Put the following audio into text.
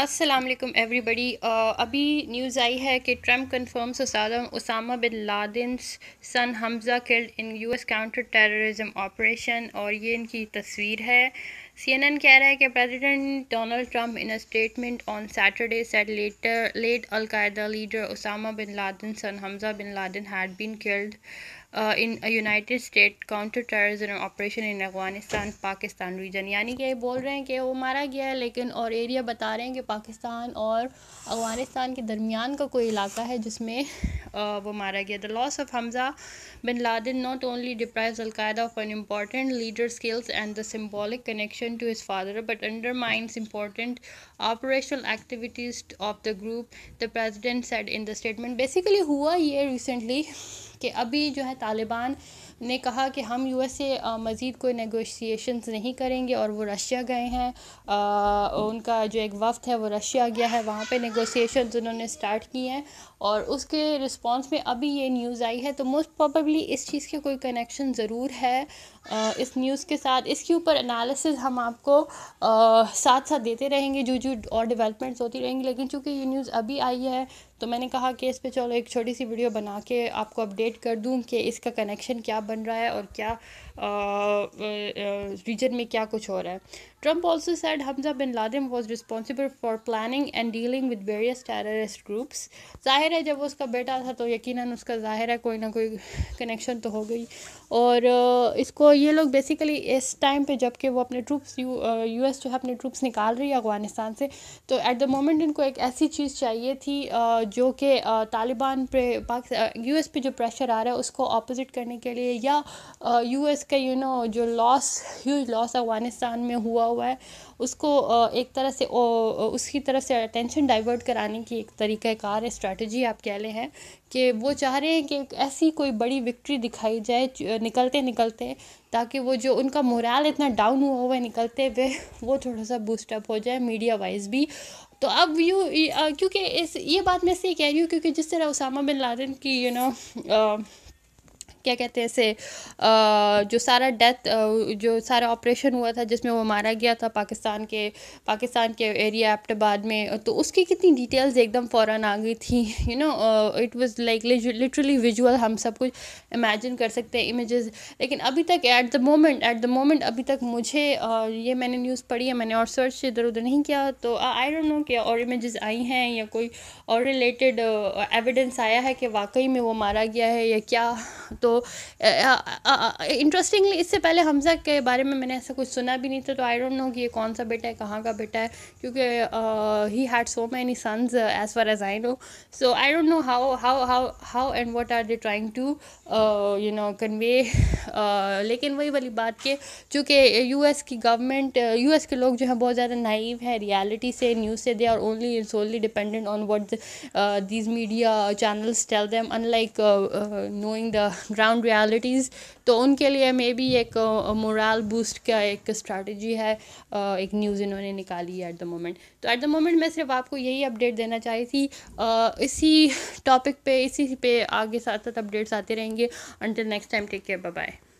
Aslam everybody uh, अभी news आई है कि Trump confirms Osama bin Laden son Hamza killed in US counter terrorism operation और ये इनकी तस्वीर है एन कह रहा है कि president Donald Trump in a statement on Saturday set letter let al Qaeda leader Osama bin Laden son Hamza bin Laden had been killed in United State counter States operation in Afghanistan Pakistan region यानी कि बोल रहे हैं कि वो मारा गया है लेकिन और एरिया बता रहे हैं कि पाकिस्तान और अफगानिस्तान के दरमियान का कोई इलाका है जिसमें uh, वो मारा गया the loss of Hamza bin Laden not only deprives al Qaeda of an important leader skills and the symbolic connection to his father but undermines important operational activities of the group the president said in the statement basically hua ye recently कि Abhi, जो है taliban ने कहा कि हम U S A मज़ीद कोई negotiations नहीं करेंगे और वो रशिया गए हैं उनका जो एक वफ़्त है वो रशिया गया है वहाँ पे नेगोशिएशंस उन्होंने स्टार्ट की हैं और उसके रिस्पांस में अभी ये न्यूज़ आई है तो मोस्ट प्रॉबली इस चीज़ के कोई कनेक्शन ज़रूर है इस न्यूज़ के साथ इसके ऊपर एनालिसिस हम आपको साथ साथ देते रहेंगे जो जो और डेवलपमेंट्स होती रहेंगी लेकिन चूँकि ये न्यूज़ अभी आई है तो मैंने कहा कि इस पर चलो एक छोटी सी वीडियो बना के आपको अपडेट कर दूँ कि इसका कनेक्शन क्या बन रहा है और क्या रीजन में क्या कुछ हो रहा है Trump also said Hamza bin Laden was responsible for planning and dealing with various terrorist groups. ज़ाहिर है जब वो उसका बेटा था तो यकीनन उसका ज़ाहिर है कोई ना कोई कनेक्शन तो हो गई और uh, इसको ये लोग बेसिकली इस टाइम पे जबकि वो अपने ट्रूप्स यू एस जो है अपने ट्रूप्स निकाल रही है अफ़गानिस्तान से तो एट द मोमेंट इनको एक ऐसी चीज़ चाहिए थी uh, जो कि uh, तालिबान पे पाकिस्तान यू एस पे जो प्रेशर आ रहा है उसको अपोजिट करने के लिए या यू एस का यू नो जो लॉस ह्यूज लॉस अफ़गानिस्तान में हुआ हुआ है उसको एक तरह से उसकी तरफ से अटेंशन डाइवर्ट कराने की एक तरीक़ाकार स्ट्रेटजी आप कह लें हैं कि वो चाह रहे हैं कि एक ऐसी कोई बड़ी विक्ट्री दिखाई जाए निकलते निकलते ताकि वो जो उनका मोरल इतना डाउन हुआ हुआ है निकलते हुए वो थोड़ा सा बूस्टअप हो जाए मीडिया वाइज भी तो अब यू क्योंकि इस ये बात मैं इसलिए कह रही हूँ क्योंकि जिस तरह उसामा बिन लादेन की यू you नो know, क्या कहते हैं इसे जो सारा डेथ जो सारा ऑपरेशन हुआ था जिसमें वो मारा गया था पाकिस्तान के पाकिस्तान के एरिया बाद में तो उसकी कितनी डिटेल्स एकदम फ़ौर आ गई थी you know it was like literally visual हम सब कुछ इमेजिन कर सकते हैं इमेजेस लेकिन अभी तक at the moment at the moment अभी तक मुझे uh, ये मैंने न्यूज़ पढ़ी है मैंने और सर्च इधर उधर नहीं किया तो आई डोंट नो कि और इमेजेस आई हैं या कोई और रिलेटेड एविडेंस uh, आया है कि वाकई में वो मारा गया है या क्या तो इंटरेस्टिंगली तो, इससे पहले हमजा के बारे में मैंने ऐसा कुछ सुना भी नहीं था तो आई डोंट नो कि ये कौन सा बेटा है कहाँ का बेटा है क्योंकि he had so many sons as far as I know so I don't know how how how how and what are they trying to you know convey लेकिन वही वाली बात के चूँकि यू एस की गवर्नमेंट यू एस के लोग जो हैं बहुत ज़्यादा नाइव है रियालिटी से न्यूज़ से they are only only dependent on what these media channels tell them unlike knowing the ground realities तो उनके लिए मे बी एक मोरल बूस्ट का एक स्ट्रैटेजी है एक न्यूज़ इन्होंने निकाली है एट द मोमेंट तो एट द मोमेंट मैं सिर्फ आपको यही अपडेट देना चाह थी इसी टॉपिक पे इसी पे आगे साथ साथ अपडेट्स आते रहेंगे until next time take care bye